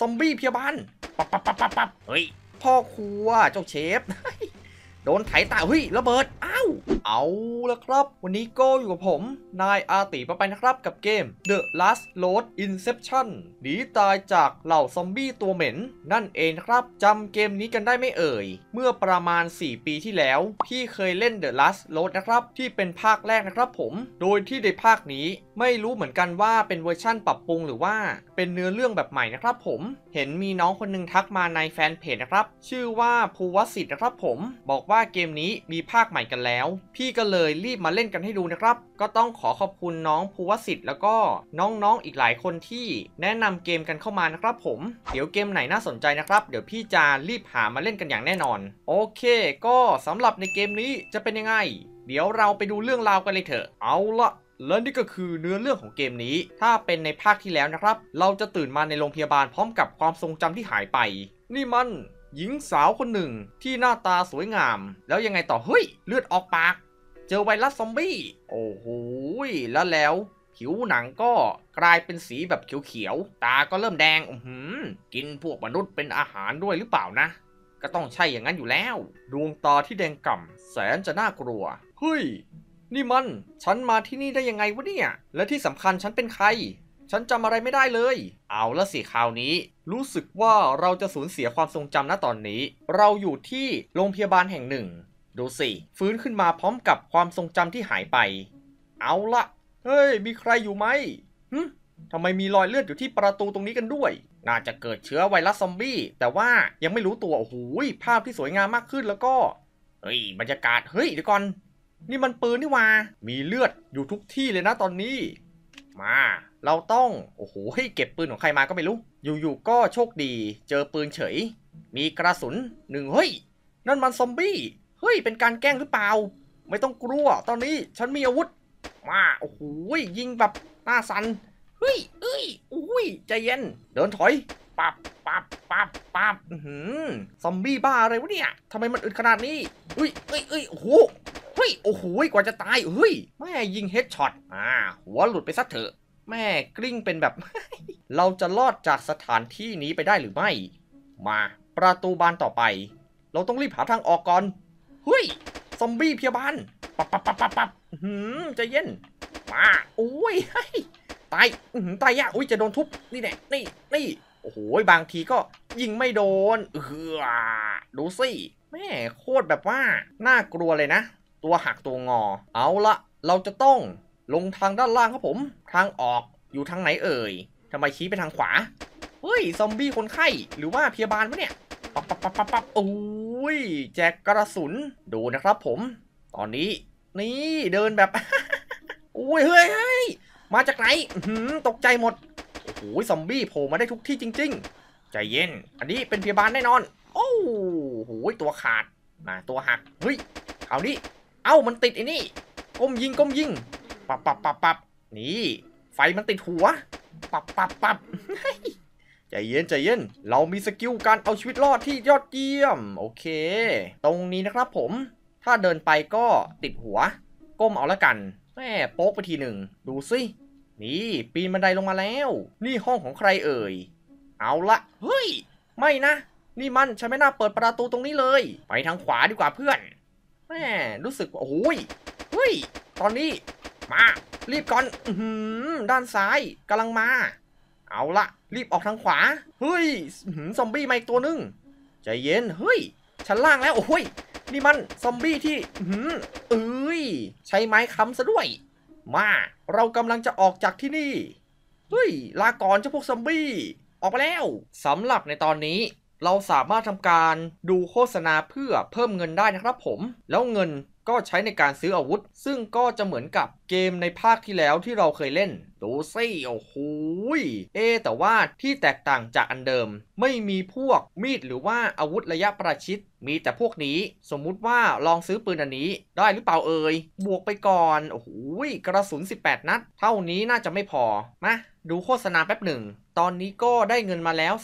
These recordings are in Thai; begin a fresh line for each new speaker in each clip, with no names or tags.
ซอมบี้พยาบาล ปับปับปับปับปับเฮ้ย พ่อครัว เจ้าเชฟ โดนไถตาเฮ้ยระเบิดอ้าวเอาละครับวันนี้ก็อยู่กับผม นายอาติปไปนะครับกับเกม The Last Road Inception หนีตายจากเหล่าซอมบี้ตัวเหม็น นั่นเองครับจำเกมนี้กันได้ไม่เอ่ย เมื่อประมาณ 4 ปีที่แล้วพี่เคยเล่น The Last Road นะครับ ที่เป็นภาคแรกนะครับผม โดยที่ในภาคนี้ไม่รู้เหมือนกันว่าเป็นเวอร์ชั่นปรับปรุงหรือว่าเป็นเนื้อเรื่องแบบใหม่นะครับ ผม เห็นมีน้องคนนึงทักมาในแฟนเพจนะครับชื่อว่าภูวสิทธิ์นะครับผม บอกว่าเกมนี้มีภาคใหม่กันแล้วพี่ก็เลยรีบมาเล่นกันให้ดูนะครับ ก็ต้องขอขอบคุณน้องภูวสิทธิ์แล้วก็น้องๆออีกหลายคนที่แนะนำเกมกันเข้ามานะครับ ผม เดี๋ยวเกมไหนน่าสนใจนะครับ เดี๋ยวพี่จะรีบหามาเล่นกันอย่างแน่นอน โอเคก็สำหรับในเกมนี้จะเป็นยังไงเดี๋ยวเราไปดูเรื่องราวกันเลยเถอะเอาละและนี่ก็คือเนื้อเรื่องของเกมนี้ ถ้าเป็นในภาคที่แล้วนะครับ เราจะตื่นมาในโรงพยาบาลพร้อมกับความทรงจำที่หายไป นี่มัน หญิงสาวคนหนึ่งที่หน้าตาสวยงาม แล้วยังไงต่อเฮ้ยเลือดออกปากเจอไวรัสซอมบี้ โอ้โหแล้วแล้ว ผิวหนังก็กลายเป็นสีแบบเขียวๆ ตาก็เริ่มแดง อืม กินพวกมนุษย์เป็นอาหารด้วยหรือเปล่านะ ก็ต้องใช่อย่างนั้นอยู่แล้ว ดวงตาที่แดงก่ำแสนจะน่ากลัว เฮ้ย นี่มัน ฉันมาที่นี่ได้ยังไงวะเนี่ย และที่สำคัญฉันเป็นใคร ฉันจำอะไรไม่ได้เลย เอาละสิคราวนี้ รู้สึกว่าเราจะสูญเสียความทรงจำณตอนนี้ เราอยู่ที่โรงพยาบาลแห่งหนึ่งดูสิฟื้นขึ้นมาพร้อมกับความทรงจำที่หายไป เอาละ เฮ้ย มีใครอยู่ไหมหึทำไมมีรอยเลือดอยู่ที่ประตูตรงนี้กันด้วย น่าจะเกิดเชื้อไวรัสซอมบี้ แต่ว่ายังไม่รู้ตัว โอ้โหภาพที่สวยงามมากขึ้นแล้วก็ เฮ้ย บรรยากาศ เฮ้ยเดี๋ยวก่อน นี่มันปืนนี่วามีเลือดอยู่ทุกที่เลยนะตอนนี้ มา เราต้อง โอ้โหเก็บปืนของใครมาก็ไม่รู้ อยู่ๆ ก็โชคดี เจอปืนเฉย มีกระสุนหนึ่งเฮ้ย นั่นมันซอมบี้เฮ้ย เป็นการแกล้งหรือเปล่า ไม่ต้องกลัว ตอนนี้ฉันมีอาวุธ มา โอ้โหยิงแบบ หน้าสัน เฮ้ยเอ้ยอุ้ยใจเย็น เดินถอย ปับปับปับปับหืมซอมบี้บ้าอะไรวะเนี่ย ทำไมมันอึดขนาดนี้เฮ้ยเอ้ยเอ้ยโอ้โหเฮ้ย โอ้โหกว่าจะตายเฮ้ยแม่ยิงเฮดช็อต อ่า หัวหลุดไปซะเถอะ แม่กลิ้งเป็นแบบเราจะรอดจากสถานที่นี้ไปได้หรือไม่ มา ประตูบานต่อไป เราต้องรีบหาทางออกก่อนเฮ้ย ซอมบี้พยาบาล ปับปับปับปับปับหืมจะเย็นมาโอ้ย ตายตายยากอุ้ย จะโดนทุบ นี่แน่นี่นี่โอ้โหบางทีก็ยิงไม่โดนเออดูสิ แม่โคตรแบบว่า น่ากลัวเลยนะ ตัวหักตัวงอ เอาละ เราจะต้องลงทางด้านล่างครับผม ทางออกอยู่ทางไหนเอ่ย ทำไมชี้ไปทางขวาเฮ้ย ซอมบี้คนไข้ หรือว่าพยาบาลวะเนี่ยปับปับปับปับปับโอ้ยแจกกระสุนดูนะครับผม ตอนนี้ นี่เดินแบบโอ้ยเฮ้ยเฮ้ยมาจากไหนตกใจหมด โอ้ยซอมบี้โผล่มาได้ทุกที่จริงๆ ใจเย็นอันนี้เป็นพยาบาลแน่นอน โอ้โหตัวขาดมาตัวหักเฮ้ยเอานี้ เอ้ามันติดไอ้นี่ ก้มยิงก้มยิงปับปับปับปับนี่ ไฟมันติดหัวปับปับปับใจเย็นใจเย็น เรามีสกิลการเอาชีวิตรอดที่ยอดเยี่ยม โอเค ตรงนี้นะครับผม ถ้าเดินไปก็ติดหัว ก้มเอาละกันแม่โป๊กไปทีหนึ่ง ดูสินี่ ปีนบันไดลงมาแล้ว นี่ห้องของใครเอ่ย เอาละ เฮ้ย ไม่นะ นี่มันฉันไม่น่าเปิดประตูตรงนี้เลย ไปทางขวาดีกว่าเพื่อนแม่รู้สึกโอ้ยเฮ้ยตอนนี้ มา รีบก่อนอด้านซ้ายกำลังมาเอาละรีบออกทางขวา เฮ้ยซอมบี้มาอีกตัวนึงใจเย็น เฮ้ยชั้นล่างแล้วโอ้ย นี่มันซอมบี้ที่หืมเอ้ยใช้ไม้ค้ำซะด้วย มา เรากำลังจะออกจากที่นี่เฮ้ย ลาก่อนเจ้าพวกซอมบี้ออกไปแล้วสำหรับในตอนนี้ เราสามารถทำการดูโฆษณาเพื่อเพิ่มเงินได้นะครับผมแล้วเงินก็ใช้ในการซื้ออาวุธ ซึ่งก็จะเหมือนกับเกมในภาคที่แล้วที่เราเคยเล่น ดูซี่โอ้โหเอ แต่ว่าที่แตกต่างจากอันเดิม ไม่มีพวกมีดหรือว่าอาวุธระยะประชิดมีแต่พวกนี้ สมมุติว่าลองซื้อปืนอันนี้ ได้หรือเปล่าเอ่ย บวกไปก่อน โอ้โหกระสุน 18 นัด เท่านี้น่าจะไม่พอมาดูโฆษณาแป๊บหนึ่งตอนนี้ก็ได้เงินมาแล้ว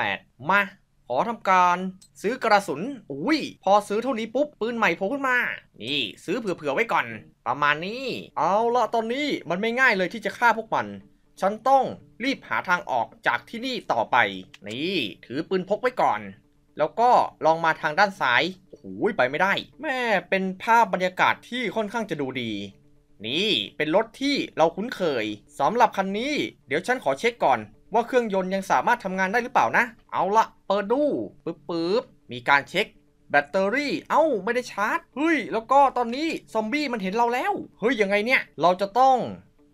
38 มาขอทำการซื้อกระสุน อุ้ยพอซื้อเท่านี้ปุ๊บปืนใหม่โผล่ขึ้นมา นี่ ซื้อเผื่อๆไว้ก่อน ประมาณนี้ เอาละตอนนี้มันไม่ง่ายเลยที่จะฆ่าพวกมัน ฉันต้องรีบหาทางออกจากที่นี่ต่อไป นี่ ถือปืนพกไว้ก่อน แล้วก็ลองมาทางด้านซ้ายโอ้ยไปไม่ได้ แม่เป็นภาพบรรยากาศที่ค่อนข้างจะดูดี นี่เป็นรถที่เราคุ้นเคยสำหรับคันนี้ เดี๋ยวฉันขอเช็คก่อนว่าเครื่องยนต์ยังสามารถทำงานได้หรือเปล่านะ เอาละเปิดดูปึ๊บปึ๊บมีการเช็คแบตเตอรี่ เอ้าไม่ได้ชาร์จ เฮ้ย แล้วก็ตอนนี้ซอมบี้มันเห็นเราแล้ว เฮ้ยยังไงเนี่ยเราจะต้อง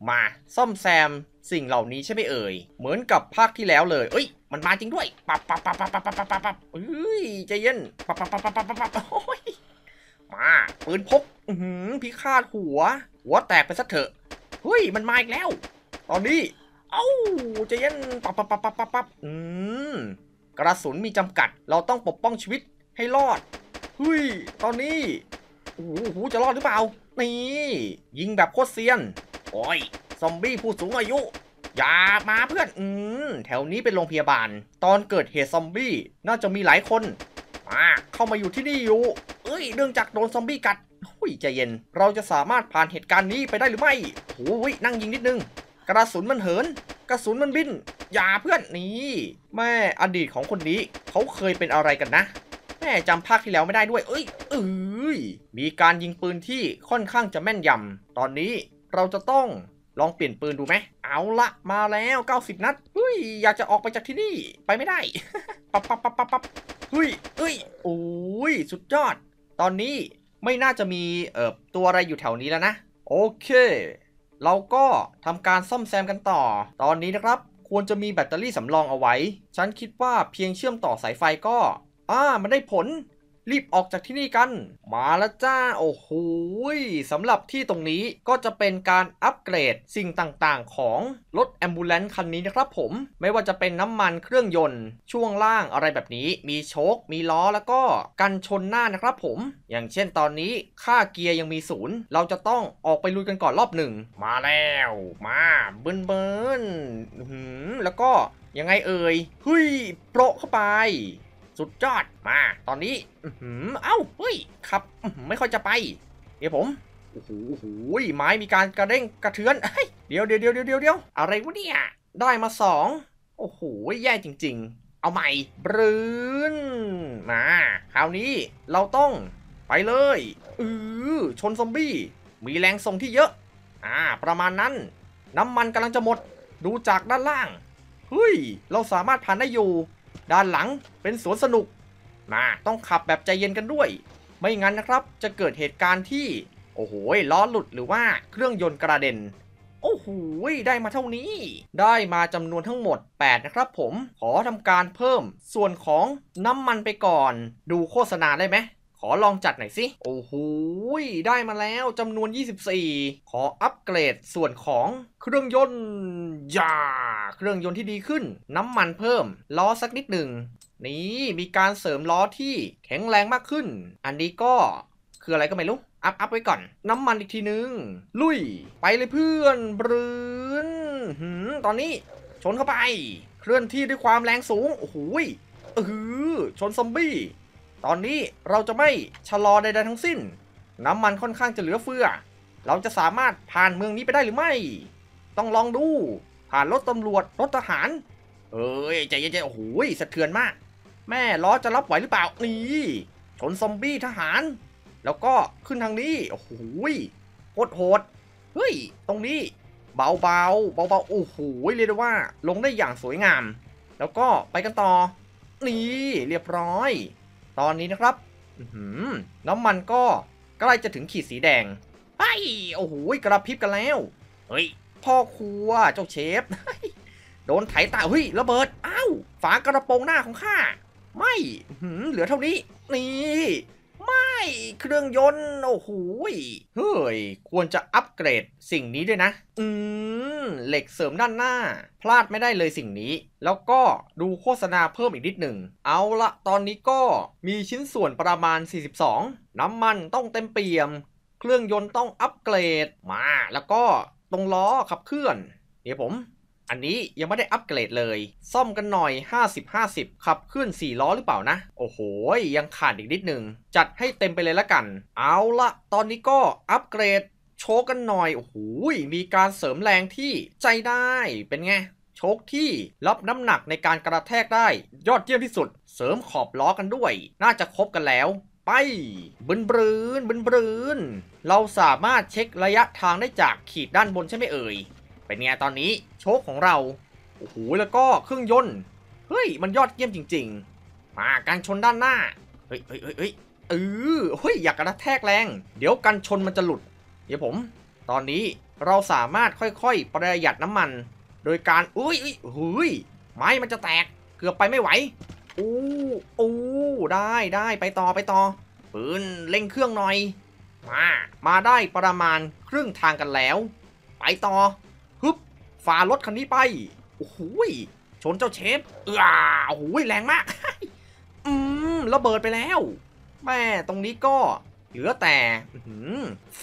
มาซ่อมแซมสิ่งเหล่านี้ใช่ไหมเอ่ย เหมือนกับภาคที่แล้วเลยเอ้ยมันมาจริงด้วยปับปับปับปับปับปับปับปับเฮ้ยใจเย็นปับปับปับปับปับปับปั๊บมาปืนพกอืพิฆาตหัว หัวแตกไปซะเถอะเฮ้ยมันมาอีกแล้ว ตอนนี้เอ้าจะยันปับปับปับปับปับปับอืม กระสุนมีจำกัด เราต้องปกป้องชีวิตให้รอด เฮ้ย ตอนนี้โอ้โหจะรอดหรือเปล่า นี่ ยิงแบบโคตรเซียน โอ้ยซอมบี้ผู้สูงอายุ อย่ามาเพื่อน อืม แถวนี้เป็นโรงพยาบาล ตอนเกิดเหตุซอมบี้น่าจะมีหลายคน มา เข้ามาอยู่ที่นี่อยู่ เอ้ยเรื่องจากโดนซอมบี้กัด หุยใจเย็น เราจะสามารถผ่านเหตุการณ์นี้ไปได้หรือไม่โอ้ยนั่งยิงนิดนึงกระสุนมันเหิน กระสุนมันบิน อย่าเพื่อนนี่ แม่อดีตของคนนี้เขาเคยเป็นอะไรกันนะ แม่จำภาคที่แล้วไม่ได้ด้วย เอ้ย เอ้ย มีการยิงปืนที่ค่อนข้างจะแม่นยำตอนนี้เราจะต้องลองเปลี่ยนปืนดูไหมเอาละมาแล้ว 90 นัดเฮ้ยอยากจะออกไปจากที่นี่ไปไม่ได้ ปับปับปับปับปับเฮ้ยเอ้ย โอ้ยสุดยอด ตอนนี้ไม่น่าจะมีเอ่อตัวอะไรอยู่แถวนี้แล้วนะ โอเคเราก็ทำการซ่อมแซมกันต่อ ตอนนี้นะครับ ควรจะมีแบตเตอรี่สำรองเอาไว้ ฉันคิดว่าเพียงเชื่อมต่อสายไฟก็ อ่า มันได้ผลรีบออกจากที่นี่กันมาแล้วจ้าโอ้โหสำหรับที่ตรงนี้ก็จะเป็นการอัปเกรดสิ่งต่าง ๆ ของรถแอมบูเลนต์คันนี้นะครับผม ไม่ว่าจะเป็นน้ำมันเครื่องยนต์ ช่วงล่างอะไรแบบนี้มีโชคมีล้อแล้วก็กันชนหน้านะครับผม อย่างเช่นตอนนี้ค่าเกียร์ยังมีศูนย์เราจะต้องออกไปลุยกันก่อนรอบหนึ่งมาแล้ว มาเบิ้นเบิ้นแล้วก็ยังไงเอ่ยเฮ้ยโปะเข้าไปสุดยอดมาตอนนี้อืมเอ้าเฮ้ยขับไม่ค่อยจะไป เดี๋ยวผมโอ้โหหไม้มีการกระเด้งกระเทือนเดี๋ยวเดี๋ยวเดี๋ยวเดี๋ยวเดี๋ยวอะไรวะเนี่ย ได้มาสอง โอ้โหแย่จริงๆ เอาใหม่บรืนมา คราวนี้เราต้องไปเลย อือ ชนซอมบี้ มีแรงส่งที่เยอะ อ่า ประมาณนั้นน้ำมันกำลังจะหมด ดูจากด้านล่างเฮ้ย เราสามารถผ่านได้อยู่ด้านหลังเป็นสวนสนุก มาต้องขับแบบใจเย็นกันด้วย ไม่งั้นนะครับจะเกิดเหตุการณ์ที่ โอ้โหล้อหลุดหรือว่าเครื่องยนต์กระเด็น โอ้โหได้มาเท่านี้ ได้มาจำนวนทั้งหมด 8 นะครับผมขอทำการเพิ่มส่วนของน้ำมันไปก่อนดูโฆษณาได้ไหม ขอลองจัดหน่อยสิโอ้โหได้มาแล้วจำนวน 24 ขออัปเกรดส่วนของเครื่องยนต์ยาเครื่องยนต์ที่ดีขึ้นน้ำมันเพิ่ม ล้อสักนิดหนึ่ง นี่มีการเสริม ล้อที่แข็ง แรง มากขึ้น อันนี้ก็คืออะไรก็ไม่รู้ อัพอัพไว้ก่อน น้ำมันอีกทีนึง ลุย ไปเลยเพื่อนบรืนมตอนนี้ชนเข้าไป เคลื่อนที่ด้วยความแรง สูงโอ้โหเออชนซอมบี้ ตอนนี้เราจะไม่ชะลอใดๆทั้งสิ้น น้ำมันค่อนข้างจะเหลือเฟือเราจะสามารถผ่านเมืองนี้ไปได้หรือไม่ ต้องลองดูผ่านรถตำรวจรถทหาร เอ้ย ใจเย็นๆ โอ้โหสะเทือนมาก แม่ล้อจะรับไหวหรือเปล่า นี่ชนซอมบี้ทหาร แล้วก็ขึ้นทางนี้ โอ้โหโคตรโหดเฮ้ย ตรงนี้ เบาๆ เบาๆ โอ้โหเรียกได้ว่าลงได้อย่างสวยงาม แล้วก็ไปกันต่อ นี่ เรียบร้อย ตอนนี้นะครับน้ำมันก็ ใกล้จะถึงขีดสีแดงไอ้โอ้โหกระพริบกันแล้ว เฮ้ยพ่อครัว เจ้าเชฟ โดนไถตาเฮ้ยระเบิดอ้าวฝากระโปรงหน้าของข้า ไม่ เหลือเท่านี้ นี่ ไม่ เครื่องยนต์ โอ้โหเฮ้ย ควรจะอัปเกรดสิ่งนี้ด้วยนะ อืมเหล็กเสริมด้านหน้า พลาดไม่ได้เลยสิ่งนี้ แล้วก็ดูโฆษณาเพิ่มอีกนิดหนึ่ง เอาละ ตอนนี้ก็มีชิ้นส่วนประมาณ 42 น้ำมันต้องเต็มเปี่ยม เครื่องยนต์ต้องอัปเกรด มา แล้วก็ตรงล้อขับเคลื่อนเนี่ยผม อันนี้ยังไม่ได้อัปเกรดเลย ซ่อมกันหน่อย 50-50 ขับเคลื่อน4 ล้อหรือเปล่านะ โอ้โห ยังขาดอีกนิดนึงจัดให้เต็มไปเลยละกัน เอาละ ตอนนี้ก็อัปเกรดโชกกันหน่อย โอ้โหมีการเสริมแรงที่ใจได้เป็นไง โชกที่รับน้ำหนักในการกระแทกได้ยอดเยี่ยมที่สุดเสริมขอบล้อกันด้วย น่าจะครบกันแล้วไปบึนบืนบึนบืนเราสามารถเช็คระยะทางได้จากขีดด้านบนใช่ไหมเอ่ยเป็นไงตอนนี้โชคของเราโอ้โหแล้วก็เครื่องยนต์เฮ้ยมันยอดเยี่ยมจริงๆมาการชนด้านหน้าเฮ้ยเฮ้ยเฮ้ยเออเฮ้ยอยากกระแทกแรง เดี๋ยวกันชนมันจะหลุด เดี๋ยวผม ตอนนี้เราสามารถค่อยๆประหยัดน้ำมัน โดยการอุ้ยเฮ้ยไม้มันจะแตกเกือบไปไม่ไหวอู้อู้ได้ได้ไปต่อ ไปต่อ ปืนเร่งเครื่องหน่อย มา มาได้ประมาณครึ่งทางกันแล้ว ไปต่อฮึบฝ่ารถคันนี้ไป โอ้โหชนเจ้าเชฟเอ้าโอ้โหแรงมาก อืม ระเบิดไปแล้ว แม่ตรงนี้ก็ เหลือแต่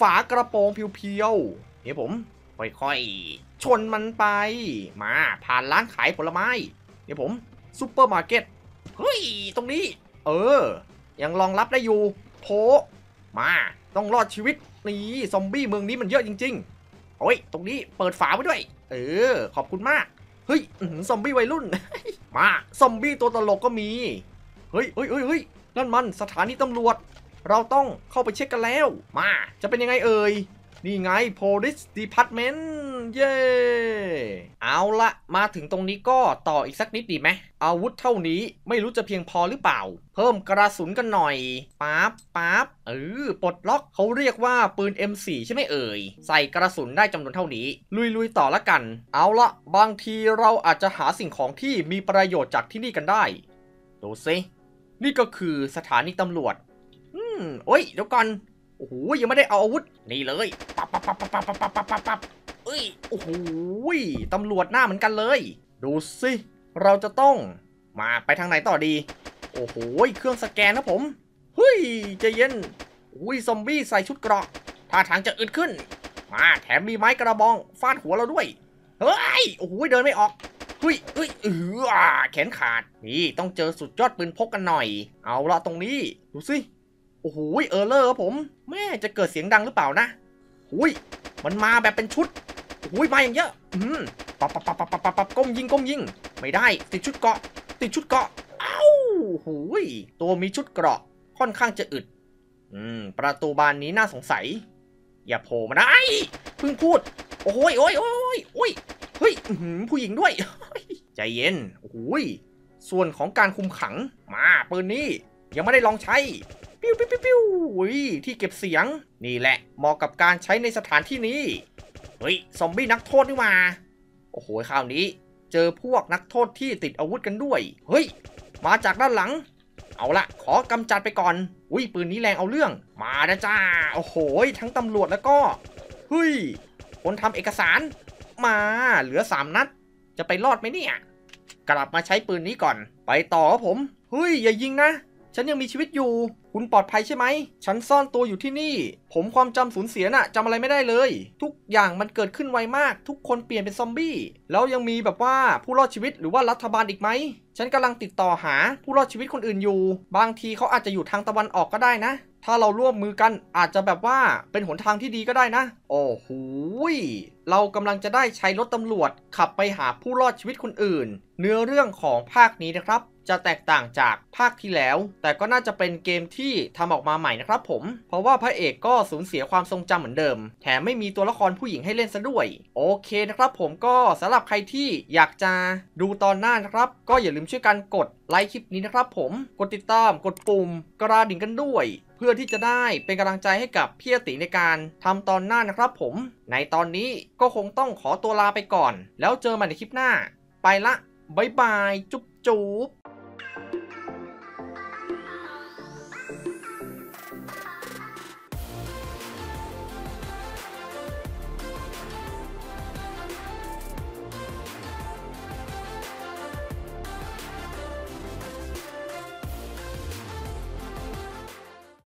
ฝากระโปรงเพียวๆเดี๋ยวผม ค่อยๆ ชนมันไป มา ผ่านร้านขายผลไม้ เดี๋ยวผมซูเปอร์มาร์เก็ตเฮ้ย ตรงนี้ เออ ยังรองรับได้อยู่ โพ มา ต้องรอดชีวิตนี่ซอมบี้เมืองนี้มันเยอะจริงๆ โอ้ย ตรงนี้เปิดฝาไว้ด้วย เออ ขอบคุณมาก เฮ้ยซอมบี้วัยรุ่น มา ซอมบี้ตัวตลกก็มี เฮ้ยเฮ้ยเฮ้ยนั่นมันสถานีตำรวจ เราต้องเข้าไปเช็คกันแล้ว มาจะเป็นยังไงเอ่ยนี่ไง police department เย้ เอาละ มาถึงตรงนี้ก็ต่ออีกสักนิดดีไหมอาวุธเท่านี้ไม่รู้จะเพียงพอหรือเปล่า เพิ่มกระสุนกันหน่อยปั๊บปั๊บเออปลดล็อกเขาเรียกว่าปืน M4 ใช่ไหมเอ่ย ใส่กระสุนได้จำนวนเท่านี้ ลุยลุยต่อละกัน เอาละบางทีเราอาจจะหาสิ่งของที่มีประโยชน์จากที่นี่กันได้ดูสินี่ก็คือสถานีตำรวจอืมโอ้ยเดี๋ยวก่อนโอ้โหยังไม่ได้เอาอาวุธ นี่เลย ปับปับปับปับปับปับปับปับปับปับเอ้ยโอ้โหตำรวจหน้าเหมือนกันเลย ดูสิเราจะต้อง มาไปทางไหนต่อดี โอ้โหเครื่องสแกนนะผมเฮ้ย ใจเย็นอุ้ย ซอมบี้ใส่ชุดเกราะท่าทางจะอึดขึ้น มาแถมมีไม้กระบองฟาดหัวเราด้วยเฮ้ย โอ้โหเดินไม่ออกเฮ้ยเฮ้ยเออแขนขาดนี่ต้องเจอสุดยอดปืนพกกันหน่อย เอาละตรงนี้ดูสิโอ้โห เออร์เลอร์ครับผม แม่จะเกิดเสียงดังหรือเปล่านะ หุยมันมาแบบเป็นชุดหุยมาอย่างเยอะ อืมปับปับปับปับปับปับปับก้มยิงก้มยิงไม่ได้ ติดชุดเกาะ ติดชุดเกาะเอ้าหุยตัวมีชุดเกราะค่อนข้างจะอึดอืมประตูบานนี้น่าสงสัย อย่าโผล่มาได้พึ่งพูด โอ้ยโอ้ยโอ้ยโอ้ยเฮ้ยผู้หญิงด้วย ใจเย็นโอ้ยส่วนของการคุมขังมาปืนนี้ ยังไม่ได้ลองใช้ปิ้วปิ้วปิ้วปิ้วที่เก็บเสียง นี่แหละเหมาะกับการใช้ในสถานที่นี้ เฮ้ยซอมบี้นักโทษนี่มา โอ้โหคราวนี้ เจอพวกนักโทษที่ติดอาวุธกันด้วย เฮ้ย มาจากด้านหลัง เอาละขอกำจัดไปก่อนอุ้ยปืนนี้แรงเอาเรื่อง มาจ้าโอ้โห ทั้งตำรวจแล้วก็เฮ้ยคนทำเอกสาร มา เหลือสามนัด จะไปรอดไหมเนี่ย กลับมาใช้ปืนนี้ก่อน ไปต่อผมเฮ้ย อย่ายิงนะฉันยังมีชีวิตอยู่ คุณปลอดภัยใช่ไหม ฉันซ่อนตัวอยู่ที่นี่ ผมความจำสูญเสียน่ะจำอะไรไม่ได้เลย ทุกอย่างมันเกิดขึ้นไวมาก ทุกคนเปลี่ยนเป็นซอมบี้ แล้วยังมีแบบว่าผู้รอดชีวิตหรือว่ารัฐบาลอีกไหม ฉันกำลังติดต่อหาผู้รอดชีวิตคนอื่นอยู่ บางทีเขาอาจจะอยู่ทางตะวันออกก็ได้นะ ถ้าเราร่วมมือกันอาจจะแบบว่าเป็นหนทางที่ดีก็ได้นะ โอ้โหเรากำลังจะได้ใช้รถตำรวจขับไปหาผู้รอดชีวิตคนอื่น เนื้อเรื่องของภาคนี้นะครับ จะแตกต่างจากภาคที่แล้ว แต่ก็น่าจะเป็นเกมที่ทำออกมาใหม่นะครับผม เพราะว่าพระเอกก็สูญเสียความทรงจำเหมือนเดิม แถมไม่มีตัวละครผู้หญิงให้เล่นซะด้วย โอเคนะครับผมก็สำหรับใครที่อยากจะดูตอนหน้านะครับ ก็อย่าลืมช่วยกันกดไลค์คลิปนี้นะครับ ผมกดติดตามกดปุ่มกระดิ่งกันด้วย เพื่อที่จะได้เป็นกำลังใจให้กับพี่ติในการทำตอนหน้านะครับ ผมในตอนนี้ก็คงต้องขอตัวลาไปก่อน แล้วเจอมันในคลิปหน้า ไปละบายบาย จุ๊บจุ๊บ